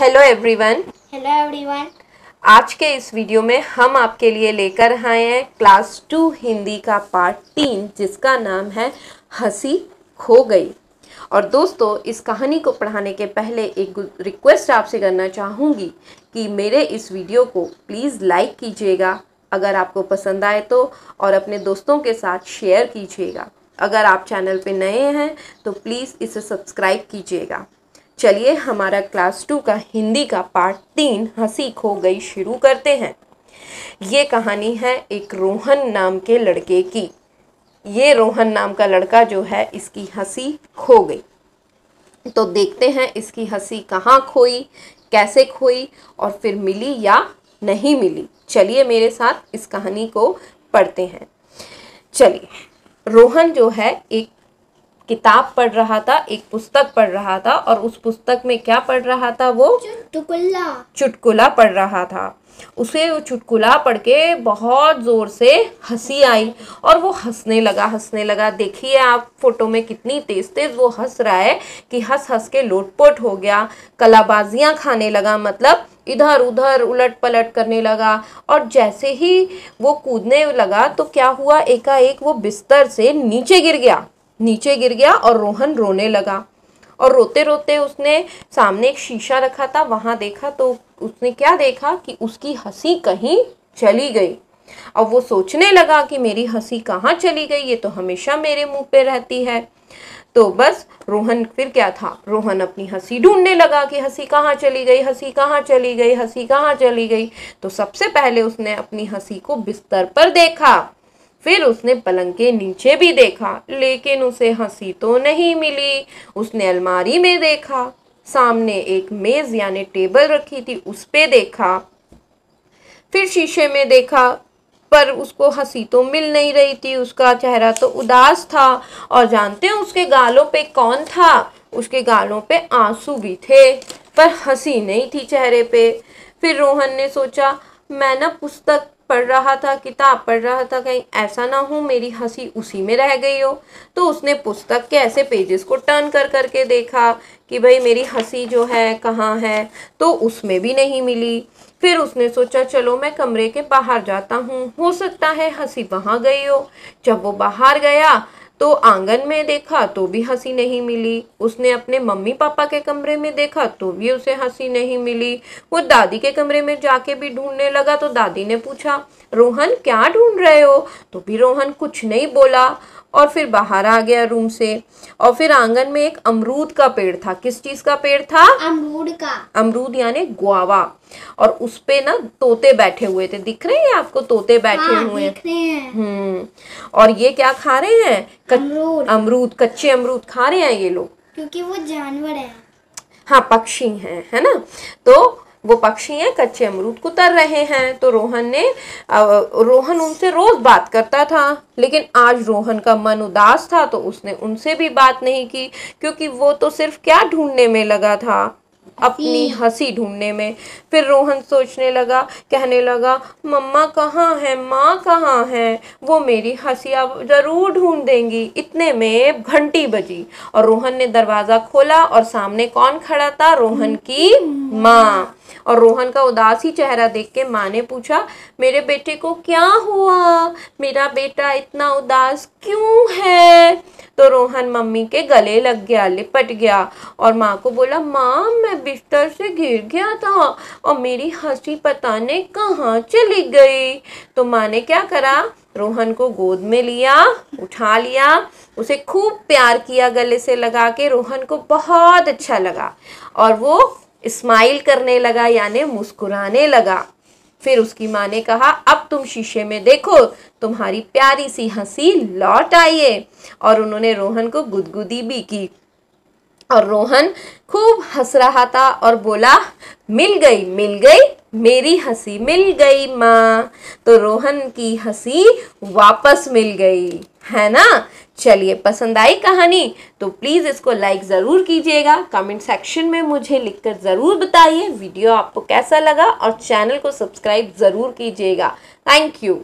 Hello everyone hello everyone आज के इस वीडियो में हम आपके लिए लेकर आए हैं क्लास टू हिंदी का पार्ट तीन जिसका नाम है हंसी खो गई और दोस्तों इस कहानी को पढ़ाने के पहले एक रिक्वेस्ट आपसे करना चाहूँगी कि मेरे इस वीडियो को प्लीज़ लाइक कीजिएगा अगर आपको पसंद आए तो और अपने दोस्तों के साथ शेयर कीजिएगा अगर आप चैनल पर नए हैं तो प्लीज़ इसे सब्सक्राइब कीजिएगा चलिए हमारा क्लास टू का हिंदी का पार्ट तीन हंसी खो गई शुरू करते हैं ये कहानी है एक रोहन नाम के लड़के की ये रोहन नाम का लड़का जो है इसकी हंसी खो गई तो देखते हैं इसकी हंसी कहाँ खोई कैसे खोई और फिर मिली या नहीं मिली चलिए मेरे साथ इस कहानी को पढ़ते हैं चलिए रोहन जो है एक किताब पढ़ रहा था एक पुस्तक पढ़ रहा था और उस पुस्तक में क्या पढ़ रहा था वो चुटकुला चुटकुला पढ़ रहा था उसे वो चुटकुला पढ़ के बहुत ज़ोर से हंसी आई और वो हंसने लगा हंसने लगा देखिए आप फोटो में कितनी तेज़ तेज़ वो हंस रहा है कि हंस हंस के लोटपोट हो गया कलाबाजियाँ खाने लगा मतलब इधर उधर उलट पलट करने लगा और जैसे ही वो कूदने लगा तो क्या हुआ एकाएक वो बिस्तर से नीचे गिर गया नीचे गिर गया और रोहन रोने लगा और रोते रोते उसने सामने एक शीशा रखा था वहाँ देखा तो उसने क्या देखा कि उसकी हंसी कहीं चली गई अब वो सोचने लगा कि मेरी हंसी कहाँ चली गई ये तो हमेशा मेरे मुंह पे रहती है तो बस रोहन फिर क्या था रोहन अपनी हंसी ढूंढने लगा कि हंसी कहाँ चली गई हंसी कहाँ चली गई हंसी कहाँ चली गई तो सबसे पहले उसने अपनी हंसी को बिस्तर पर देखा फिर उसने पलंग के नीचे भी देखा लेकिन उसे हंसी तो नहीं मिली उसने अलमारी में देखा सामने एक मेज़ यानी टेबल रखी थी उस पर देखा फिर शीशे में देखा पर उसको हंसी तो मिल नहीं रही थी उसका चेहरा तो उदास था और जानते हैं उसके गालों पे कौन था उसके गालों पे आंसू भी थे पर हंसी नहीं थी चेहरे पे फिर रोहन ने सोचा मैं ना पुस्तक पढ़ रहा था किताब पढ़ रहा था कहीं ऐसा ना हो मेरी हंसी उसी में रह गई हो तो उसने पुस्तक के ऐसे पेजेस को टर्न कर करके देखा कि भाई मेरी हंसी जो है कहाँ है तो उसमें भी नहीं मिली फिर उसने सोचा चलो मैं कमरे के बाहर जाता हूँ हो सकता है हंसी वहाँ गई हो जब वो बाहर गया तो आंगन में देखा तो भी हंसी नहीं मिली उसने अपने मम्मी पापा के कमरे में देखा तो भी उसे हंसी नहीं मिली वो दादी के कमरे में जाके भी ढूंढने लगा तो दादी ने पूछा रोहन क्या ढूंढ रहे हो तो भी रोहन कुछ नहीं बोला और फिर बाहर आ गया रूम से और फिर आंगन में एक अमरूद का पेड़ था किस चीज का पेड़ था अमरूद का अमरूद यानी गुआवा और उस पे ना तोते बैठे हुए थे दिख रहे हैं आपको तोते बैठे हाँ, हुए दिख रहे हैं हम्म और ये क्या खा रहे हैं अमरूद कच्चे अमरूद खा रहे हैं ये लोग क्योंकि वो जानवर है हाँ पक्षी है है ना तो वो पक्षी हैं कच्चे अमरूद को तर रहे हैं तो रोहन ने रोहन उनसे रोज़ बात करता था लेकिन आज रोहन का मन उदास था तो उसने उनसे भी बात नहीं की क्योंकि वो तो सिर्फ क्या ढूंढने में लगा था अपनी हंसी ढूंढने में फिर रोहन सोचने लगा कहने लगा मम्मा कहाँ है माँ कहाँ है वो मेरी हंसी अब ज़रूर ढूंढ देंगी इतने में घंटी बजी और रोहन ने दरवाज़ा खोला और सामने कौन खड़ा था रोहन की हम्म। माँ और रोहन का उदासी चेहरा देख के माँ ने पूछा मेरे बेटे को क्या हुआ मेरा बेटा इतना उदास क्यों है तो रोहन मम्मी के गले लग गया लिपट गया और माँ को बोला माँ मैं बिस्तर से गिर गया था और मेरी हंसी पता नहीं कहाँ चली गई तो माँ ने क्या करा रोहन को गोद में लिया उठा लिया उसे खूब प्यार किया गले से लगा के रोहन को बहुत अच्छा लगा और वो स्माइल करने लगा यानी मुस्कुराने लगा फिर उसकी माँ ने कहा अब तुम शीशे में देखो तुम्हारी प्यारी सी हंसी लौट आई है और उन्होंने रोहन को गुदगुदी भी की और रोहन खूब हंस रहा था और बोला मिल गई मिल गई मेरी हंसी मिल गई माँ तो रोहन की हंसी वापस मिल गई है ना चलिए पसंद आई कहानी तो प्लीज़ इसको लाइक ज़रूर कीजिएगा कमेंट सेक्शन में मुझे लिखकर ज़रूर बताइए वीडियो आपको कैसा लगा और चैनल को सब्सक्राइब ज़रूर कीजिएगा थैंक यू